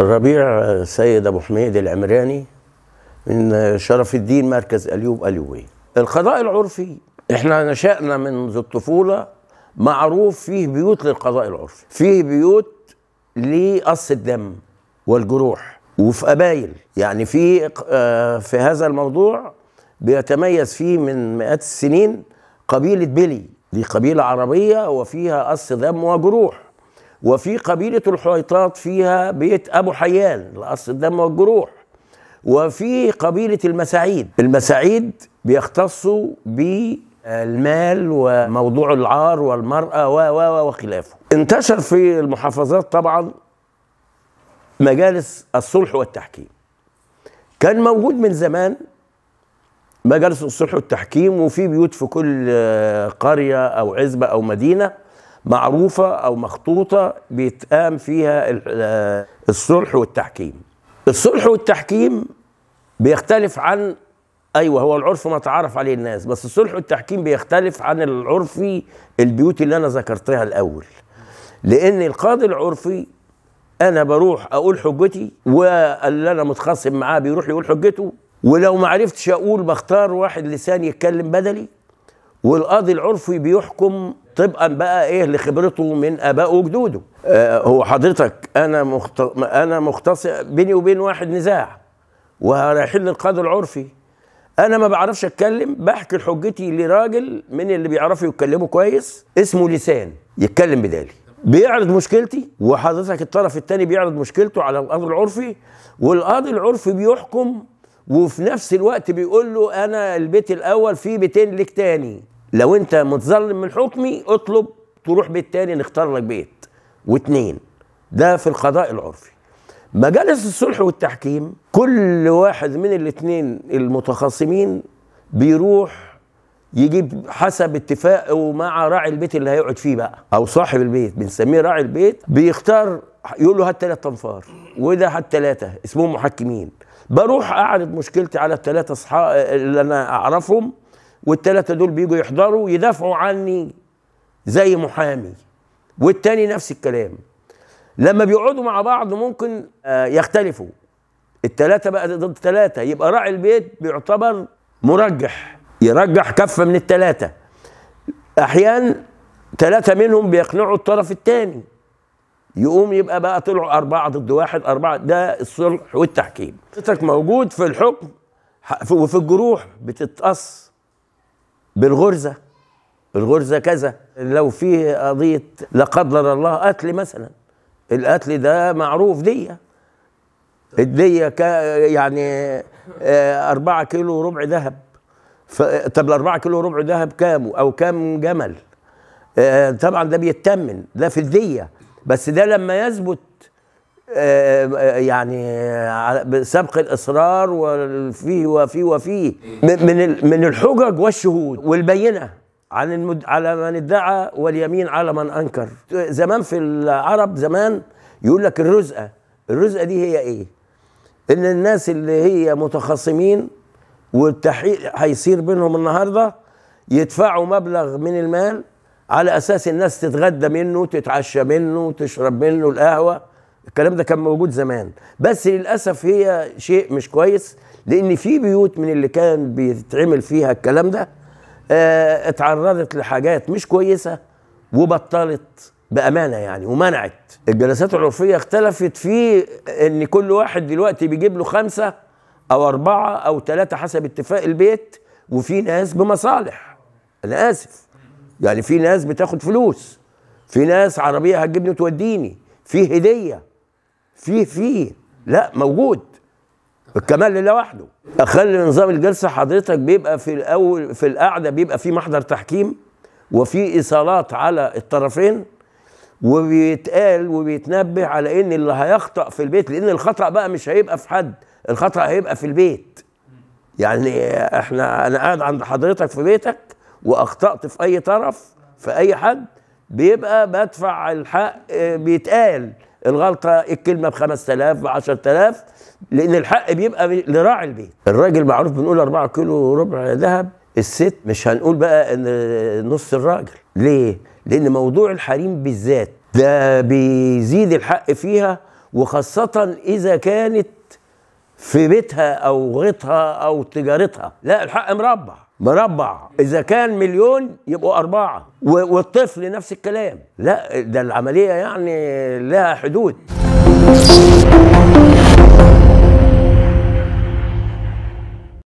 ربيع سيد أبو حميد العمراني من شرف الدين مركز أليوب أليوبي القضاء العرفي احنا نشأنا منذ الطفولة معروف فيه بيوت للقضاء العرفي فيه بيوت لقص الدم والجروح وفي قبايل يعني في آه، في هذا الموضوع بيتميز فيه من مئات السنين قبيلة بلي دي قبيلة عربية وفيها قص دم وجروح وفي قبيلة الحويطات فيها بيت أبو حيان لقص الدم والجروح وفي قبيلة المساعيد المساعيد بيختصوا بالمال وموضوع العار والمرأة و و وخلافه انتشر في المحافظات طبعا مجالس الصلح والتحكيم كان موجود من زمان مجالس الصلح والتحكيم وفي بيوت في كل قرية أو عزبة أو مدينة معروفه او مخطوطه بيتقام فيها آه، الصلح والتحكيم. الصلح والتحكيم بيختلف عن ايوه هو العرف ما تعرف عليه الناس بس الصلح والتحكيم بيختلف عن العرفي البيوت اللي انا ذكرتها الاول. لان القاضي العرفي انا بروح اقول حجتي واللي انا متخاصم معاه بيروح يقول حجته ولو ما عرفتش اقول بختار واحد لسان يتكلم بدلي والقاضي العرفي بيحكم طبقا بقى ايه لخبرته من ابائه وجدوده آه هو حضرتك انا مخت... انا مختص بيني وبين واحد نزاع ورايحين للقاضي العرفي انا ما بعرفش اتكلم بحكي حجتي لراجل من اللي بيعرفوا يتكلموا كويس اسمه لسان يتكلم بدالي بيعرض مشكلتي وحضرتك الطرف الثاني بيعرض مشكلته على القاضي العرفي والقاضي العرفي بيحكم وفي نفس الوقت بيقول له انا البيت الاول فيه بيتين لك تاني لو انت متظلم من حكمي اطلب تروح بيت تاني نختار لك بيت واتنين ده في القضاء العرفي مجالس الصلح والتحكيم كل واحد من الاتنين المتخاصمين بيروح يجيب حسب اتفاقه مع راعي البيت اللي هيقعد فيه بقى او صاحب البيت بنسميه راعي البيت بيختار يقول له هات ثلاث انفار وده هات ثلاثه اسمهم محكمين بروح اعرض مشكلتي على الثلاثه اصحاب اللي انا اعرفهم والثلاثه دول بيجوا يحضروا يدافعوا عني زي محامي والتاني نفس الكلام لما بيقعدوا مع بعض ممكن آه، يختلفوا التلاتة بقى ضد تلاتة يبقى راعي البيت بيعتبر مرجح يرجح كفة من التلاتة أحيان تلاتة منهم بيقنعوا الطرف الثاني يقوم يبقى بقى طلعوا أربعة ضد واحد أربعة ده الصلح والتحكيم موجود في الحكم وفي الجروح بتتقص بالغرزه الغرزه كذا لو في قضيه لا قدر الله قتل مثلا القتل ده معروف ديه الديه ك يعني آه، أربعة كيلو ربع ذهب طب الأربعة كيلو ربع ذهب كام أو كام جمل آه، طبعا ده بيتمن ده في الدية بس ده لما يثبت آه، آه، يعني آه، سبق الاصرار وفيه وفيه وفيه إيه. من من الحجج والشهود والبينه عن المد... على من ادعى واليمين على من انكر زمان في العرب زمان يقول لك الرزقه الرزقه دي هي ايه ان الناس اللي هي متخاصمين والتحقيق هيصير بينهم النهارده يدفعوا مبلغ من المال على اساس الناس تتغدى منه تتعشى منه تشرب منه القهوه الكلام ده كان موجود زمان بس للاسف هي شيء مش كويس لان في بيوت من اللي كان بيتعمل فيها الكلام ده اه اتعرضت لحاجات مش كويسه وبطلت بامانه يعني ومنعت الجلسات العرفيه اختلفت في ان كل واحد دلوقتي بيجيب له خمسه او اربعه او ثلاثه حسب اتفاق البيت وفي ناس بمصالح انا اسف يعني في ناس بتاخد فلوس في ناس عربيه هتجيبني وتوديني في هديه في في لا موجود الكمال لله وحده اخلي نظام الجلسه حضرتك بيبقى في الاول في القعده بيبقى في محضر تحكيم وفي ايصالات على الطرفين وبيتقال وبيتنبه على ان اللي هيخطا في البيت لان الخطا بقى مش هيبقى في حد الخطا هيبقى في البيت يعني احنا انا قاعد عند حضرتك في بيتك واخطات في اي طرف في اي حد بيبقى بدفع الحق آه، بيتقال الغلطه الكلمه ب 5000 ب 10000 لان الحق بيبقى لراعي البيت الراجل معروف بنقول 4 كيلو وربع ذهب الست مش هنقول بقى ان نص الراجل ليه لان موضوع الحريم بالذات ده بيزيد الحق فيها وخاصه اذا كانت في بيتها او غيطها او تجارتها لا الحق مربع مربع اذا كان مليون يبقوا اربعه والطفل نفس الكلام لا ده العمليه يعني لها حدود